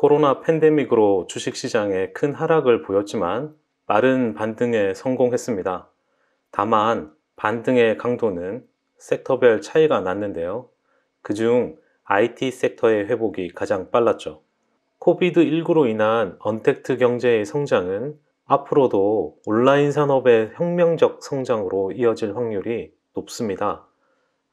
코로나 팬데믹으로 주식시장에 큰 하락을 보였지만 빠른 반등에 성공했습니다. 다만 반등의 강도는 섹터별 차이가 났는데요. 그중 IT 섹터의 회복이 가장 빨랐죠. 코비드19로 인한 언택트 경제의 성장은 앞으로도 온라인 산업의 혁명적 성장으로 이어질 확률이 높습니다.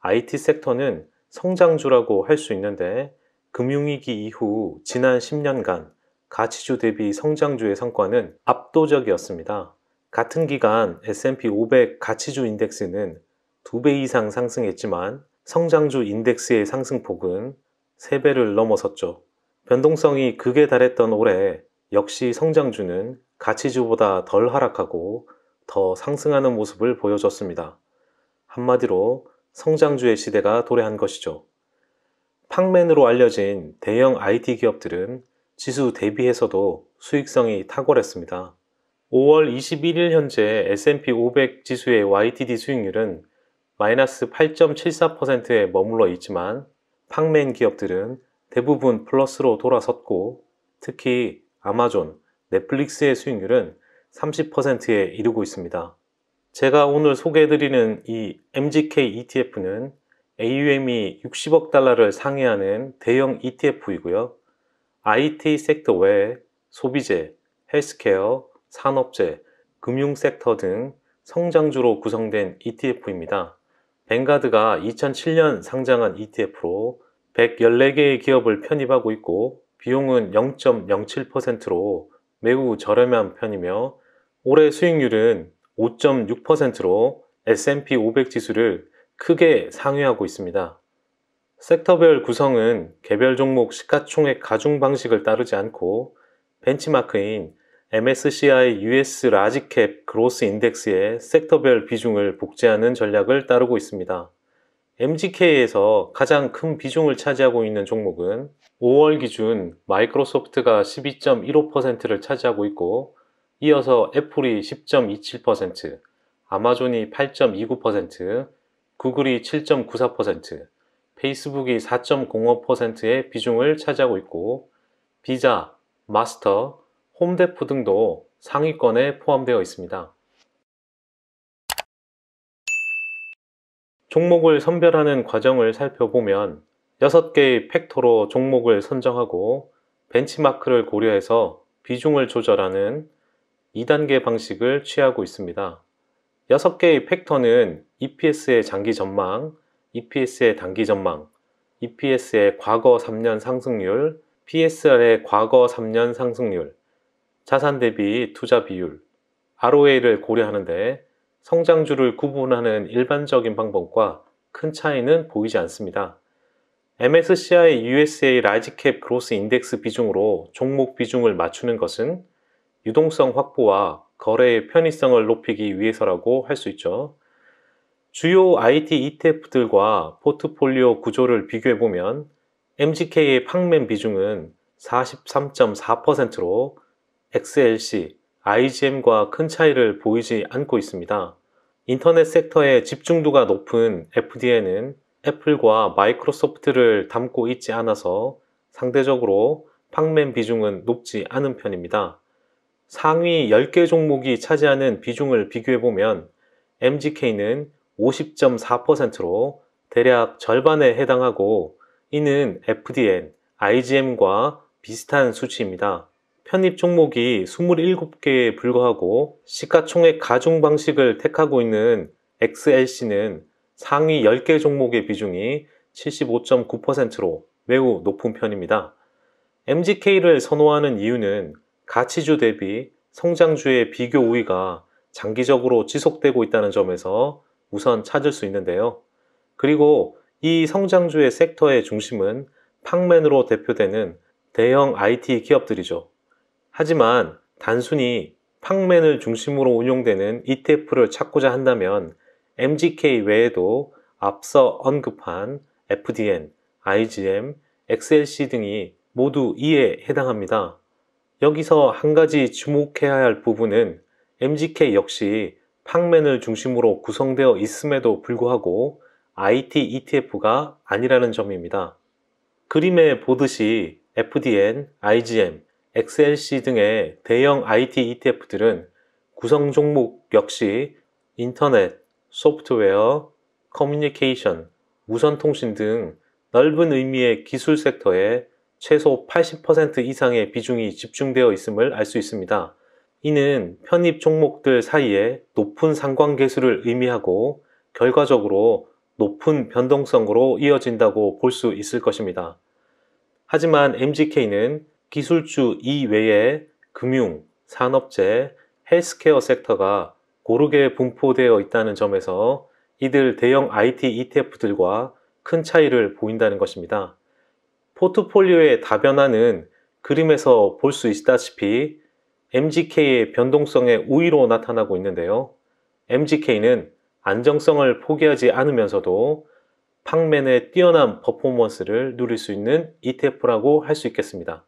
IT 섹터는 성장주라고 할 수 있는데 금융위기 이후 지난 10년간 가치주 대비 성장주의 성과는 압도적이었습니다. 같은 기간 S&P 500 가치주 인덱스는 2배 이상 상승했지만 성장주 인덱스의 상승폭은 3배를 넘어섰죠. 변동성이 극에 달했던 올해 역시 성장주는 가치주보다 덜 하락하고 더 상승하는 모습을 보여줬습니다. 한마디로 성장주의 시대가 도래한 것이죠. 팡맨으로 알려진 대형 IT 기업들은 지수 대비해서도 수익성이 탁월했습니다. 5월 21일 현재 S&P 500 지수의 YTD 수익률은 마이너스 8.74%에 머물러 있지만 팡맨 기업들은 대부분 플러스로 돌아섰고 특히 아마존, 넷플릭스의 수익률은 30%에 이르고 있습니다. 제가 오늘 소개해드리는 이 MGK ETF는 AUM이 60억 달러를 상회하는 대형 ETF이고요. IT 섹터 외에 소비재, 헬스케어, 산업재, 금융 섹터 등 성장주로 구성된 ETF입니다. 뱅가드가 2007년 상장한 ETF로 114개의 기업을 편입하고 있고 비용은 0.07%로 매우 저렴한 편이며 올해 수익률은 5.6%로 S&P 500 지수를 크게 상회하고 있습니다. 섹터별 구성은 개별 종목 시가총액 가중 방식을 따르지 않고 벤치마크인 MSCI US 라지캡 그로스 인덱스의 섹터별 비중을 복제하는 전략을 따르고 있습니다. MGK에서 가장 큰 비중을 차지하고 있는 종목은 5월 기준 마이크로소프트가 12.15%를 차지하고 있고 이어서 애플이 10.27%, 아마존이 8.29%, 구글이 7.94%, 페이스북이 4.05%의 비중을 차지하고 있고 비자, 마스터, 홈데프 등도 상위권에 포함되어 있습니다. 종목을 선별하는 과정을 살펴보면 6개의 팩터로 종목을 선정하고 벤치마크를 고려해서 비중을 조절하는 2단계 방식을 취하고 있습니다. 여섯 개의 팩터는 EPS의 장기 전망, EPS의 단기 전망, EPS의 과거 3년 상승률, PSR의 과거 3년 상승률, 자산 대비 투자 비율, ROA를 고려하는데 성장주를 구분하는 일반적인 방법과 큰 차이는 보이지 않습니다. MSCI USA 라지캡 그로스 인덱스 비중으로 종목 비중을 맞추는 것은 유동성 확보와 거래의 편의성을 높이기 위해서라고 할 수 있죠. 주요 IT e ETF들과 포트폴리오 구조를 비교해보면 MGK의 팡맨 비중은 43.4%로 XLC, IGM과 큰 차이를 보이지 않고 있습니다. 인터넷 섹터의 집중도가 높은 FDN은 애플과 마이크로소프트를 담고 있지 않아서 상대적으로 팡맨 비중은 높지 않은 편입니다. 상위 10개 종목이 차지하는 비중을 비교해보면 MGK는 50.4%로 대략 절반에 해당하고 이는 FDN, IGM과 비슷한 수치입니다. 편입 종목이 27개에 불과하고 시가총액 가중 방식을 택하고 있는 XLC는 상위 10개 종목의 비중이 75.9%로 매우 높은 편입니다. MGK를 선호하는 이유는 가치주 대비 성장주의 비교 우위가 장기적으로 지속되고 있다는 점에서 우선 찾을 수 있는데요. 그리고 이 성장주의 섹터의 중심은 팡맨으로 대표되는 대형 IT 기업들이죠. 하지만 단순히 팡맨을 중심으로 운용되는 ETF를 찾고자 한다면 MGK 외에도 앞서 언급한 FDN, IGM, XLC 등이 모두 이에 해당합니다. 여기서 한 가지 주목해야 할 부분은 MGK 역시 팡맨을 중심으로 구성되어 있음에도 불구하고 IT ETF가 아니라는 점입니다. 그림에 보듯이 FDN, IGM, XLC 등의 대형 IT ETF들은 구성 종목 역시 인터넷, 소프트웨어, 커뮤니케이션, 무선통신 등 넓은 의미의 기술 섹터에 최소 80% 이상의 비중이 집중되어 있음을 알 수 있습니다. 이는 편입 종목들 사이에 높은 상관계수를 의미하고 결과적으로 높은 변동성으로 이어진다고 볼 수 있을 것입니다. 하지만 MGK는 기술주 이외에 금융, 산업재, 헬스케어 섹터가 고르게 분포되어 있다는 점에서 이들 대형 IT ETF들과 큰 차이를 보인다는 것입니다. 포트폴리오의 다변화는 그림에서 볼 수 있다시피 MGK의 변동성의 우위로 나타나고 있는데요. MGK는 안정성을 포기하지 않으면서도 팡맨의 뛰어난 퍼포먼스를 누릴 수 있는 ETF라고 할 수 있겠습니다.